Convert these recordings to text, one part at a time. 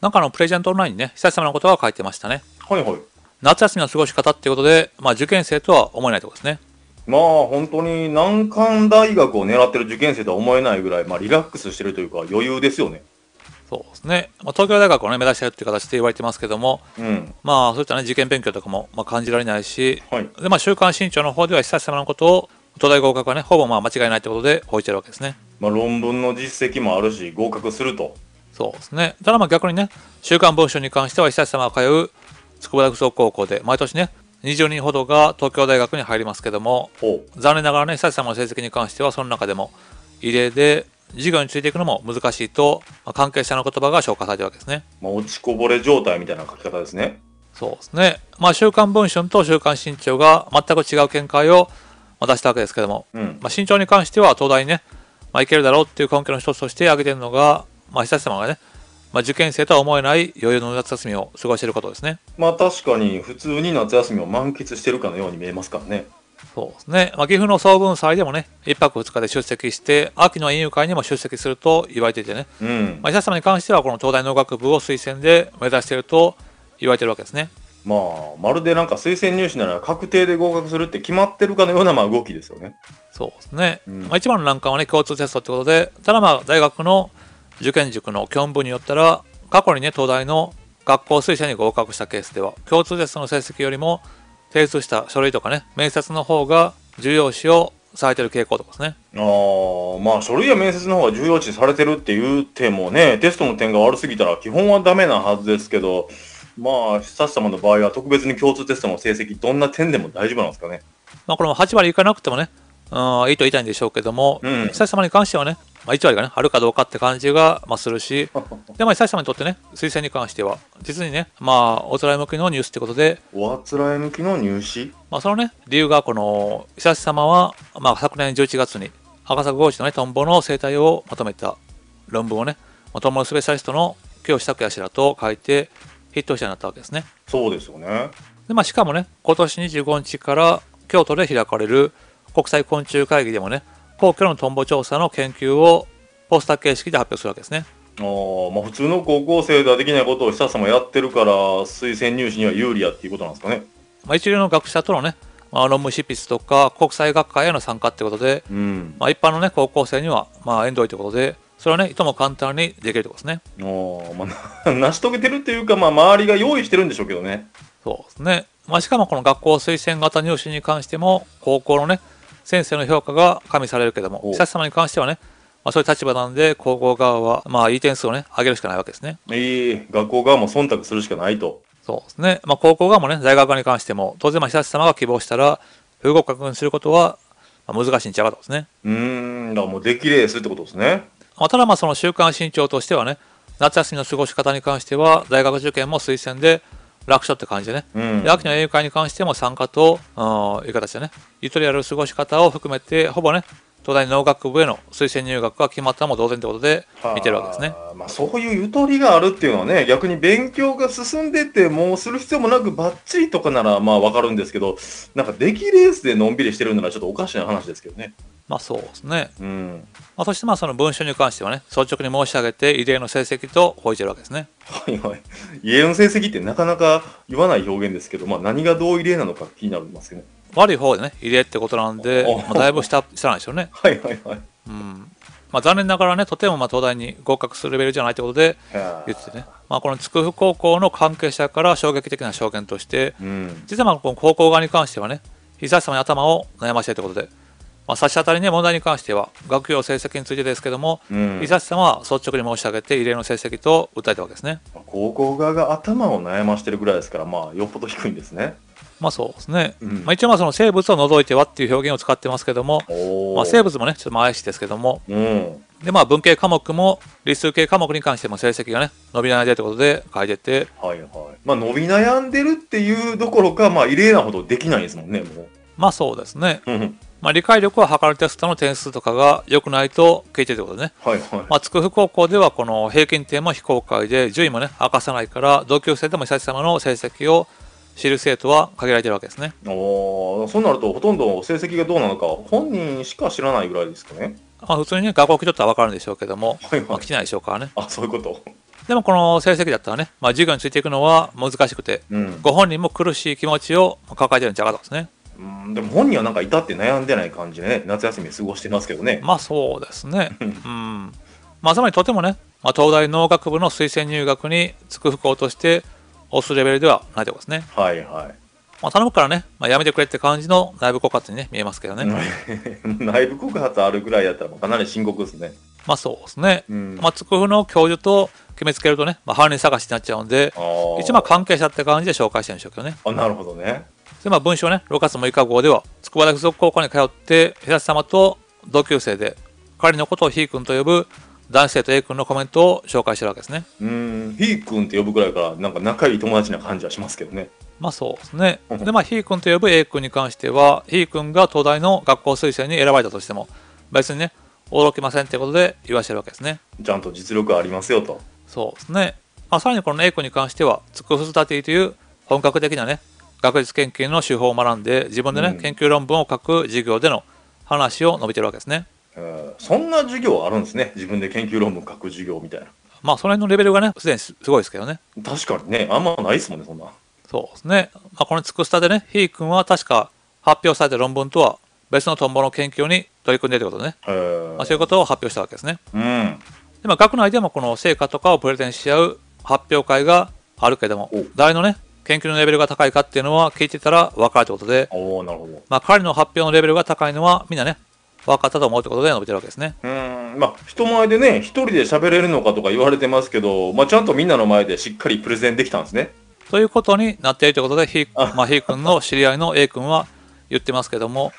なんかのプレゼントオンラインにね、久し様のことが書いてましたね。はいはい。夏休みの過ごし方っていうことで、まあ受験生とは思えないところですね。まあ本当に難関大学を狙ってる受験生とは思えないぐらい、まあリラックスしてるというか余裕ですよね。そうですね。まあ、東京大学をね、目指してるって形で言われてますけども、うん、まあそういったね、受験勉強とかも、まあ、感じられないし、はい、でまあ週刊新潮の方では久し様のことを、東大合格はね、ほぼまあ間違いないってことで報じてるわけですね。まあ論文の実績もあるし、合格すると。そうですね。ただまあ逆にね、週刊文春に関しては、久志様が通う筑波大学附属高校で、毎年ね、20人ほどが東京大学に入りますけども、残念ながらね、久志様の成績に関しては、その中でも異例で、授業についていくのも難しいと、まあ、関係者の言葉が紹介されてるわけですね。まあ、落ちこぼれ状態みたいな書き方ですね。そうですね。まあ、週刊文春と週刊新潮が全く違う見解を出したわけですけども、うん、まあ、新潮に関しては東大にね、まあ、いけるだろうっていう根拠の一つとして挙げてるのが、まあ、久様さがね、まあ、受験生とは思えない余裕の夏休みを過ごしていることですね。まあ確かに普通に夏休みを満喫してるかのように見えますからね。そうですね、まあ、岐阜の総文祭でもね1泊2日で出席して秋の委員会にも出席すると言われていてね、うん、まあ、久様に関してはこの東大農学部を推薦で目指していると言われているわけですね。まあ、まるでなんか推薦入試なら確定で合格するって決まってるかのようなまあ動きですよね。そうですね、うん、まあ、一番の難関はね共通テストってことでただまあ大学の受験塾の教務部によったら、過去にね、東大の学校推薦に合格したケースでは、共通テストの成績よりも、提出した書類とかね、面接の方が重要視をされてる傾向とかですね。ああ、まあ書類や面接の方が重要視されてるっていう点もね、テストの点が悪すぎたら基本はダメなはずですけど、まあ、久さ様の場合は特別に共通テストの成績、どんな点でも大丈夫なんですかね。まあこれも8割いかなくてもね、いいと言いたいんでしょうけども、うん、久様に関してはね、まあ、1割がね、あるかどうかって感じが、まあ、するし、で、まあ、久様にとってね、推薦に関しては、実にね、まあ、おつらい向きのニュースってことで、おあつらい向きの入試まあ、そのね、理由が、この、久様は、まあ、昨年11月に、赤坂豪子のね、トンボの生態をまとめた論文をね、まあ、トンボのスペシャリストの清志拓也氏らと書いて、ヒット者になったわけですね。そうですよね。で、まあ、しかもね、今年25日から京都で開かれる国際昆虫会議でもね皇居のトンボ調査の研究をポスター形式で発表するわけですね。あまあ、普通の高校生ではできないことを久さもやってるから推薦入試には有利やっていうことなんですかね。まあ、一流の学者とのね、まあ、論文執筆とか国際学会への参加ってことで、うん、まあ、一般の、ね、高校生には、まあ、縁遠いということでそれはねいとも簡単にできるってことですね。おまあ、成し遂げてるっていうか、まあ、周りが用意してるんでしょうけどね。そうですね、まあ、しかもこの学校推薦型入試に関しても高校のね先生の評価が加味されるけども久志様に関してはねまあ、そういう立場なんで、高校側は、まあ、いい点数をね、上げるしかないわけですね。いい学校側も忖度するしかないと。そうですね。まあ、高校側もね、大学側に関しても、当然、まあ、久志様が希望したら、不合格にすることは、まあ、難しいんちゃうかとですね。うん、だからもう、できれいするってことですね。まあ、ただ、まあ、その週刊新潮としてはね、夏休みの過ごし方に関しては、大学受験も推薦で、楽勝って感じでね、うん、で秋の英会に関しても参加と、うん、いう形でね、ゆとりある過ごし方を含めて、ほぼね、東大農学部への推薦入学が決まったも同然ということで見てるわけですね。まあ、そういうゆとりがあるっていうのはね、逆に勉強が進んでて、もうする必要もなくばっちりとかならまあ分かるんですけど、なんか出来レースでのんびりしてるならちょっとおかしな話ですけどね。まあそうですね。うん。まあ、そしてまあその文書に関してはね、率直に申し上げて異例の成績と報じるわけですね。はいはい。異例の成績ってなかなか言わない表現ですけど、まあ何がどう異例なのか気になりますよね。悪い方でね、異例ってことなんで、まあ、だいぶ下、下なんでしょうね。はいはいはい。うん。まあ、残念ながらね、とてもまあ東大に合格するレベルじゃないということで言ってね、まあ、この筑波高校の関係者から衝撃的な証言として、うん、実はまあこの高校側に関してはね、久し様に頭を悩ませてということで、まあ、差し当たりね問題に関しては学業成績についてですけども、伊佐さんは率直に申し上げて異例の成績と訴えたわけですね高校側が頭を悩ましてるぐらいですからまあよっぽど低いんですねまあそうですね、うん、まあ、一応まあその生物を除いてはっていう表現を使ってますけども、まあ、生物もねちょっと怪しいですけども、うん、でまあ文系科目も理数系科目に関しても成績がね伸び悩んでるということで書いてて、はいはいまあ、伸び悩んでるっていうどころか、まあ、異例なほどできないですもんねもうまあそうですね、まあ、理解力は測るテストの点数とかが良くないと聞いてるってことね。はいはい。まあ、筑府高校ではこの平均点も非公開で、順位もね、明かさないから、同級生でも久々様の成績を知る生徒は限られてるわけですね。おそうなると、ほとんど成績がどうなのか、本人しか知らないぐらいですかね。まあ、普通にね、学校来てったら分かるんでしょうけども、はいはい、まあ、来てないでしょうからね。あ、そういうこと。でもこの成績だったらね、まあ、授業についていくのは難しくて、うん、ご本人も苦しい気持ちを抱えてるんじゃなかったですね。うんでも本人はなんかたって悩んでない感じでね夏休み過ごしてますけどねまあそうですね うんまあつまりとてもね、まあ、東大農学部の推薦入学につく不幸として推すレベルではないということですねはいはいまあ、頼むからね、まあ、やめてくれって感じの内部告発に、ね、見えますけどね。内部告発あるぐらいやったら、かなり深刻ですね。まあそうですね。うん、まあ、つくふの教授と決めつけるとね、まあ、犯人探しになっちゃうんで、一応関係者って感じで紹介してるんでしょうけどね。あなるほどね。で、まあ、文章ね、6月6日号では、筑波大附属高校に通って、平瀬様と同級生で、彼のことをひー君と呼ぶ男性と A 君のコメントを紹介してるわけですね。うん、ひー君って呼ぶぐらいから、なんか仲いい友達な感じはしますけどね。まあそうですね。で、まあ、ひー君と呼ぶ A 君に関しては、ひー君が東大の学校推薦に選ばれたとしても、別にね、驚きませんってことで言わしてるわけですね。ちゃんと実力ありますよと。そうですね。まあ、さらにこの A 君に関しては、筑く立ていという本格的なね、学術研究の手法を学んで自分でね、うん、研究論文を書く授業での話を述べてるわけですね、えー、そんな授業あるんですね自分で研究論文書く授業みたいなまあその辺のレベルがねすでにすごいですけどね確かにねあんまないっすもんねそんなそうですね、まあ、この「つくした」でねひーくんは確か発表された論文とは別のトンボの研究に取り組んでるということね、えー、まあ、そういうことを発表したわけですね、うん、でまあ、学内でもこの成果とかをプレゼンし合う発表会があるけども誰のね研究のレベルが高いかっていうのは聞いてたら分かるってことで、まあ、彼の発表のレベルが高いのはみんなね、分かったと思うってことで述べてるわけですね。うん、まあ、人前でね、一人で喋れるのかとか言われてますけど、まあ、ちゃんとみんなの前でしっかりプレゼンできたんですね。ということになっているということで、ひ、まあ、ひー君の知り合いの A 君は言ってますけども、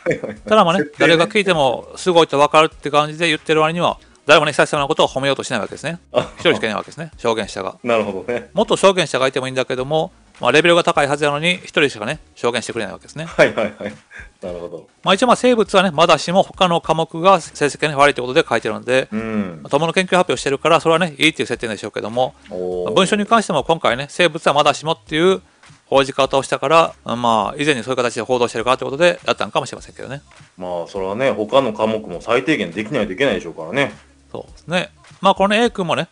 ただまあね、ね誰が聞いてもすごいと分かるって感じで言ってる割には、誰もね、久々のことを褒めようとしないわけですね。一人しかいないわけですね、証言者が。なるほどね。もっと証言者がいてもいいんだけども、まあ、レベルが高いはずなのに、1人しかね、証言してくれないわけですね。はいはいはい。なるほど。まあ、一応、生物はね、まだしも他の科目が成績が、ね、悪いということで書いてるんで、うん、友の研究発表してるから、それはね、いいっていう設定でしょうけども、文章に関しても今回ね、生物はまだしもっていう報じ方をしたから、まあ、以前にそういう形で報道してるからてことで、だったのかもしれませんけどね。まあ、それはね、他の科目も最低限できないといけないでしょうからね。そうですね。まあ、この A 君もね、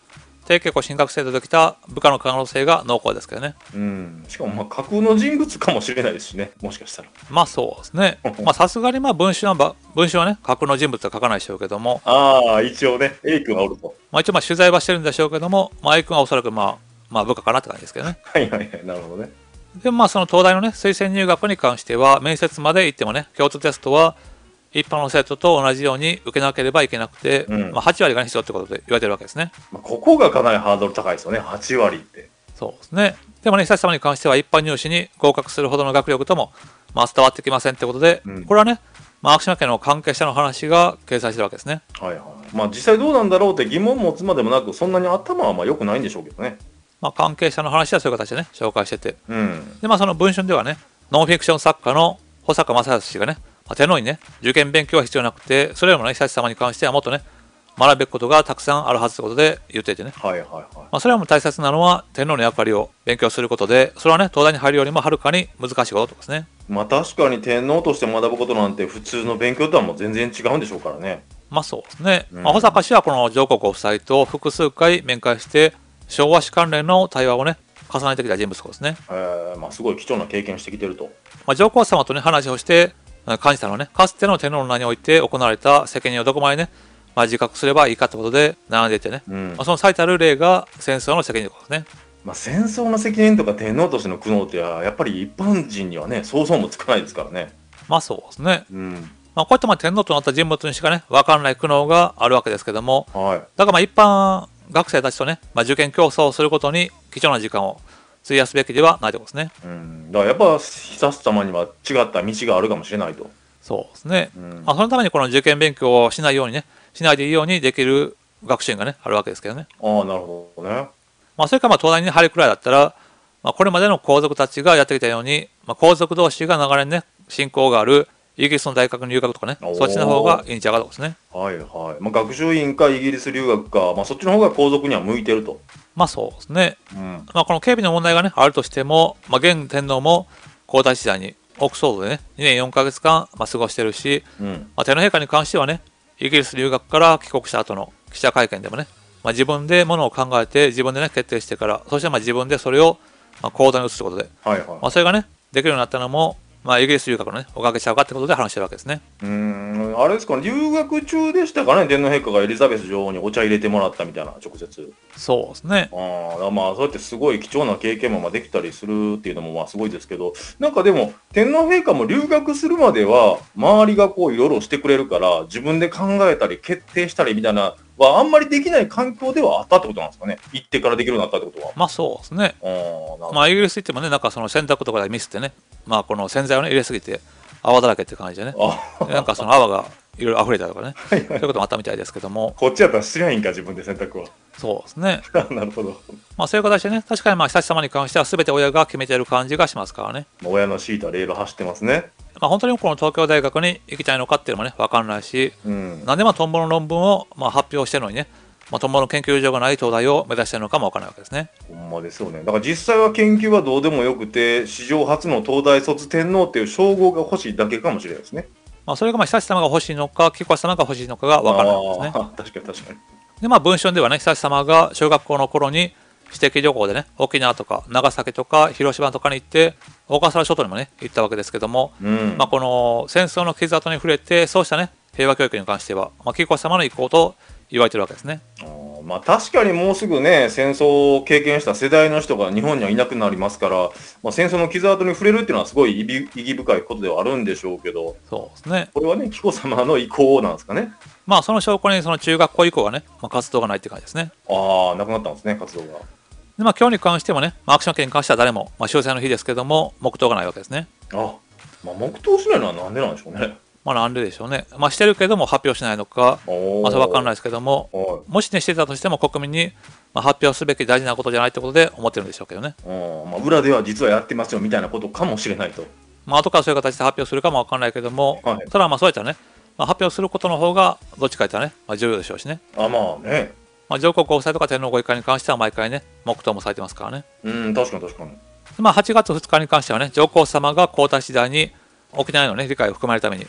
低結構神学生度できた部下の可能性が濃厚ですけどね。うん。しかもまあ架空の人物かもしれないですしね。もしかしたら。まあそうですね。まさすがにまあ文春は文はね架空の人物は書かないでしょうけども。ああ一応ね A 君はおると。まあ一応まあ取材はしてるんでしょうけども、まあ A 君はおそらくまあまあ部下かなって感じですけどね。はいはいはいなるほどね。でまあその東大のね推薦入学に関しては面接まで行ってもね共通テストは一般の生徒と同じように受けなければいけなくて、うん、まあ、8割が必要ってことで言われてるわけですね。まあ、ここがかなりハードル高いですよね、8割って。そうですね。でもね、久様に関しては一般入試に合格するほどの学力とも、まあ、伝わってきませんってことで、うん、これはね、まあ、ア島家の関係者の話が掲載してるわけですね。はいはい。まあ、実際どうなんだろうって疑問持つまでもなく、そんなに頭はまあ良くないんでしょうけどね。まあ、関係者の話はそういう形でね、紹介してて。うん、で、まあ、その文春ではね、ノンフィクション作家の保坂正康氏がね、まあ、にね、受験勉強は必要なくて、それよりもね、久し様に関してはもっとね、学ぶべことがたくさんあるはずということで言っていてね、はいはいはいまあ、それらも大切なのは天皇の役割を勉強することでそれはね東大に入るよりもはるかに難しいことですねまあ確かに天皇として学ぶことなんて普通の勉強とはもう全然違うんでしょうからねまあそうですね、うん、まあ、保坂氏はこの上皇ご夫妻と複数回面会して昭和史関連の対話をね重ねてきた人物ですね、えーまあ、すごい貴重な経験してきてると、まあ、上皇様とね話をして神様のね、かつての天皇の名において行われた責任をどこまでね、まあ、自覚すればいいかってことで並んでてね、うん、まあ、その最たる例が戦争の責任とかですね。まあ、戦争の責任とか天皇としての苦悩ってやっぱり一般人にはね想像もつかないですからね。まあそうですね。うんまあ、こうやってまあ天皇となった人物にしかね分からない苦悩があるわけですけども、はい、だからまあ一般学生たちとね、まあ、受験競争をすることに貴重な時間を費やすべきではないということですね。うん、だからやっぱひ悠すたまには違った道があるかもしれないと。そうですね、うん、あそのためにこの受験勉強をしないようにねしないでいいようにできる学習院がねあるわけですけどね。ああなるほどね。まあ、それからまあ東大に、入るくらいだったら、まあ、これまでの皇族たちがやってきたように、まあ、皇族同士が長年ね信仰があるイギリスの大学の留学とかね、そっちの方がいいんちゃうかですね。はいはい。まあ、学習院かイギリス留学か、まあ、そっちの方が皇族には向いてると。まあそうですね。うん、まあ、この警備の問題がね、あるとしても、まあ、現天皇も皇太子時代にオックスフォードでね、2年4か月間、まあ、過ごしてるし、うん、まあ、天皇陛下に関してはね、イギリス留学から帰国した後の記者会見でもね、まあ、自分でものを考えて、自分でね、決定してから、そしてまあ自分でそれをまあ行動に移すことで、はいはい、まあ、それがね、できるようになったのも、まあ、イギリス留学の、ね、おかげちゃうかってことで話してるわけですね。うんあれですか、ね、留学中でしたかね、天皇陛下がエリザベス女王にお茶入れてもらったみたいな、直接。そうですね。あまあ、そうやってすごい貴重な経験もまあできたりするっていうのもまあすごいですけど、なんかでも、天皇陛下も留学するまでは、周りがこういろいろしてくれるから、自分で考えたり、決定したりみたいなはあんまりできない環境ではあったってことなんですかね、行ってからできるようになったってことは。まあそうですね。まあイギリス行ってもね、なんかその洗濯とかでミスってね、まあこの洗剤を、ね、入れすぎて泡だらけって感じでね、なんかその泡がいろいろ溢れたとかね、そういうこともあったみたいですけども。こっちやったららないんか、自分で洗濯は。そうですね。なるほど。まあそういう形でね、確かにまあ久し様に関しては、すべて親が決めてる感じがしますからね。親の敷いたレール走ってますね。まあ、本当にこの東京大学に行きたいのかっていうのもね、分かんないし、うん、なんでまあトンボの論文をまあ発表してるのにね、まあ、トンボの研究所がない東大を目指してるのかも分からないわけですね。ほんまですよね。だから実際は研究はどうでもよくて、史上初の東大卒天皇っていう称号が欲しいだけかもしれないですね。まあ、それがまあ久志様が欲しいのか、菊橋様が欲しいのかが分からないわけですね。確かに確かに。で、まあ、文章ではね、久志様が小学校の頃に、私的旅行でね、沖縄とか長崎とか広島とかに行って、小笠原諸島にもね、行ったわけですけども、うん、まあ、この戦争の傷跡に触れて、そうしたね、平和教育に関しては、まあ、紀子まの意向と言われてるわけですね。まあ、確かにもうすぐね、戦争を経験した世代の人が日本にはいなくなりますから、まあ、戦争の傷跡に触れるっていうのは、すごい意義深いことではあるんでしょうけど、そうですね、これはね、紀子様の意向なんですかね。まあ、その証拠に、その中学校以降はね、まあ、活動がないって感じですね。ああ、なくなったんですね、活動が。で、まあ、今日に関してもね、まあ、アクション券に関しては誰も、まあ、詳細の日ですけども、黙祷がないわけですね。あ、まあ、黙祷しないのはなんでなんでしょうね。まあ、なんででしょうね。まあ、してるけども発表しないのか、まあ、それ分かんないですけども、もしね、してたとしても国民に、まあ、発表すべき大事なことじゃないってことで思ってるんでしょうけどね。まあ、裏では実はやってますよみたいなことかもしれないと。まあ後からそういう形で発表するかも分かんないけども、はい、ただまあそうやったらね、まあ、発表することの方がどっちか言ったらね、まあ、重要でしょうしね。あまあね。まあ、上皇皇夫妻とか天皇ご一家に関しては毎回ね、黙祷もされてますからね。うん、確かに確かに。まあ、8月2日に関してはね、上皇様が皇太子時代に沖縄への、ね、理解を含まれるために、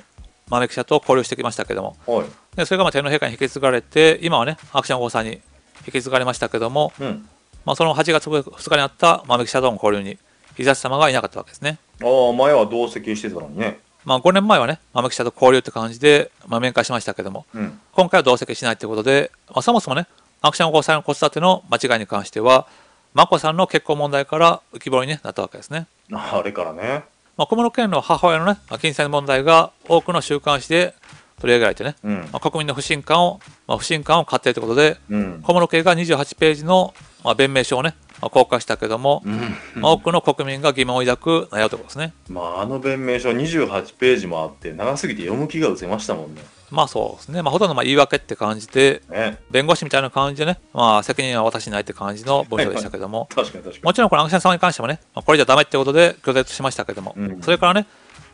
豆記者と交流してきましたけども、はい、でそれがまあ天皇陛下に引き継がれて、今はね、アクション王さんに引き継がれましたけども、うん、まあ、その8月2日にあった豆記者との交流に、日差し様がいなかったわけですね。ああ、前は同席してたのにね。まあ、5年前はね、豆記者と交流って感じで、まあ、面会しましたけども、うん、今回は同席しないということで、まあ、そもそもね、アクション交際の子育ての間違いに関しては眞子さんの結婚問題から浮き彫りになったわけですね。あれからね。まあ、小室県の母親のね金銭問題が多くの週刊誌で取り上げられてね、うん、まあ、国民の不信感を、まあ、不信感を買っているということで、うん、小室圭が28ページの、まあ、弁明書をね、まあ、公開したけども、うん、多くの国民が疑問を抱く内容ということですね。まあ、あの弁明書28ページもあって長すぎて読む気がうせましたもんね。まあそうですね、まあ、ほとんどまあ言い訳って感じで、ね、弁護士みたいな感じでね、まあ、責任は私にないって感じの文章でしたけども、はいはい、確かに確かにもちろんこれ、アンシャンさんに関してもね、まあ、これじゃだめってことで拒絶しましたけども、うん、それからね、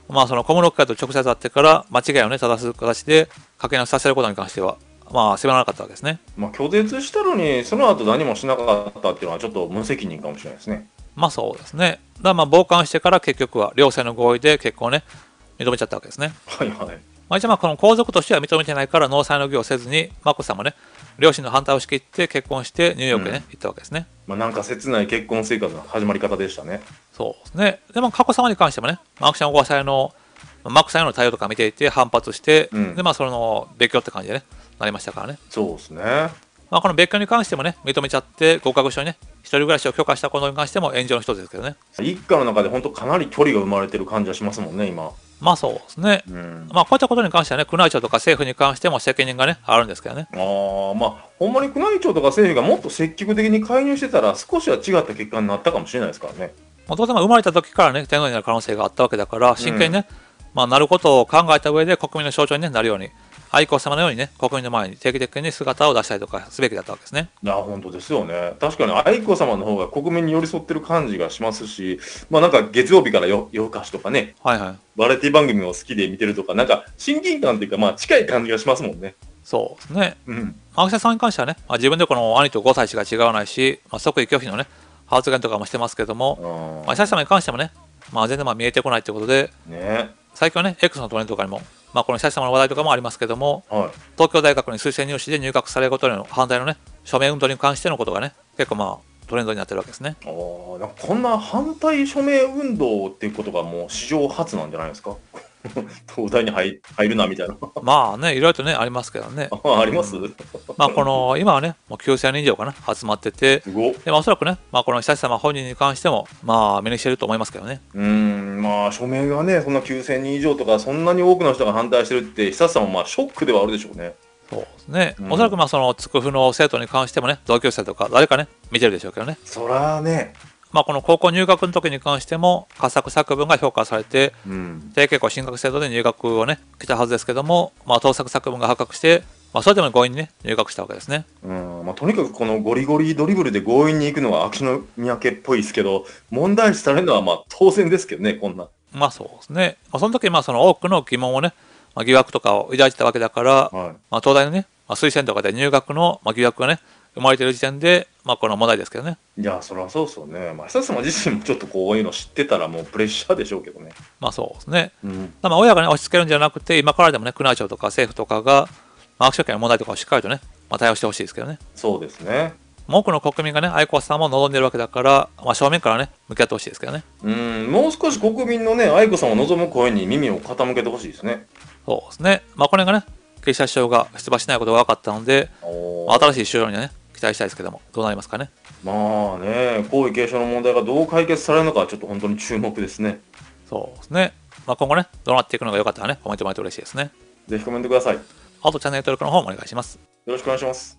まあ、その小室会と直接会ってから、間違いをね、正す形でかけ直させることに関しては、まあ、迫らなかったわけですね。まあ、拒絶したのに、その後何もしなかったっていうのは、ちょっと無責任かもしれないですね。まあそうですね。だまあ、傍観してから結局は、両性の合意で結婚ね、認めちゃったわけですね。はいはい。まあ、一応まあこの皇族としては認めてないから納采の儀をせずに眞子さんもね両親の反対を押し切って結婚してニューヨークへね、うん、行ったわけですね。まあ、なんか切ない結婚生活の始まり方でしたね。そうですね。でも佳子さまに関してもね、眞子さんご夫妻の眞子さんへの対応とか見ていて反発して、うん、でまあその別居って感じでねなりましたからね。そうですね。まあこの別居に関してもね認めちゃって合格書にね一人暮らしを許可したことに関しても炎上の一つですけどね。一家の中で本当かなり距離が生まれてる感じはしますもんね今。まあそうですね、うん、まあこういったことに関してはね、宮内庁とか政府に関しても責任がね、あるんですけどね。あまあ、ほんまに宮内庁とか政府がもっと積極的に介入してたら、少しは違った結果になったかもしれないですからね。まあ、当然、生まれた時からね、天皇になる可能性があったわけだから、真剣にね、うん、まあ、なることを考えた上で、国民の象徴に、ね、なるように、愛子様のようにね国民の前に定期的に姿を出したりとかすべきだったわけですね。あ本当ですよね確かに愛子様の方が国民に寄り添ってる感じがしますし、まあ、なんか月曜日からよ夜更かしとかね、はいはい、バラエティ番組を好きで見てるとかなんか親近感というか、まあ、近い感じがしますもんね。そうですね、うん、青木さんに関してはね、まあ、自分でこの兄と5歳しか違わないし、まあ、即位拒否のね発言とかもしてますけども、まあ、久志様に関してもね、まあ、全然まあ見えてこないということで、ね、最近はね X のトレンドとかにもまあ、この久様の話題とかもありますけども、はい、東京大学に推薦入試で入学されることの反対のね署名運動に関してのことがね結構まあトレンドになってるわけですねなんかこんな反対署名運動っていうことがもう史上初なんじゃないですか 東大に入るなみたいなまあねいろいろとねありますけどねあります、うん、まあこの今はねもう9000人以上かな集まっててで、おそらくね、まあ、この久し様本人に関してもまあ目にしてると思いますけどねうんまあ、署名がね、そんな9000人以上とか、そんなに多くの人が反対してるって、久さんもまあショックではあるでしょうね。そうですね、うん、おそらくまあその筑風の生徒に関してもね、同級生とか、誰かね、見てるでしょうけどね。そらね、まあ、この高校入学の時に関しても佳作作文が評価されて、うん、低進学制度で入学をね来たはずですけども、まあ、盗作作文が発覚してまあ、それでも強引にね、入学したわけですね。うんまあ、とにかくこのゴリゴリドリブルで強引に行くのは秋の三宅っぽいですけど、問題視されるのはまあ当然ですけどね、こんな。まあそうですね。まあ、その時まあその多くの疑問をね、まあ、疑惑とかを抱いてたわけだから、はい、まあ、東大のね、まあ、推薦とかで入学の、まあ、疑惑がね、生まれてる時点で、まあ、この問題ですけどね。いや、それはそうですよね。まあ、久様自身もちょっとこういうの知ってたら、もうプレッシャーでしょうけどね。まあ、そうですね。うん、まあ、親がね、押し付けるんじゃなくて、今からでもね、宮内庁とか政府とかが、まあ、握手券の問題とかをしっかりとね、まあ、対応してほしいですけどね。そうですね。多くの国民がね、愛子さんも望んでるわけだから、まあ、正面からね、向き合ってほしいですけどね。うん、もう少し国民のね、愛子さんを望む声に耳を傾けてほしいですね。そうですね。まあ、これがね、岸田首相が出馬しないことが分かったので、まあ、新しい首相にはね、期待したいですけども、どうなりますかね。まあね、皇位継承の問題がどう解決されるのか、ちょっと本当に注目ですね。そうですね。まあ、今後ね、どうなっていくのが良かったらね、コメントもらえて嬉しいですね。ぜひコメントください。あとチャンネル登録の方もお願いします。よろしくお願いします。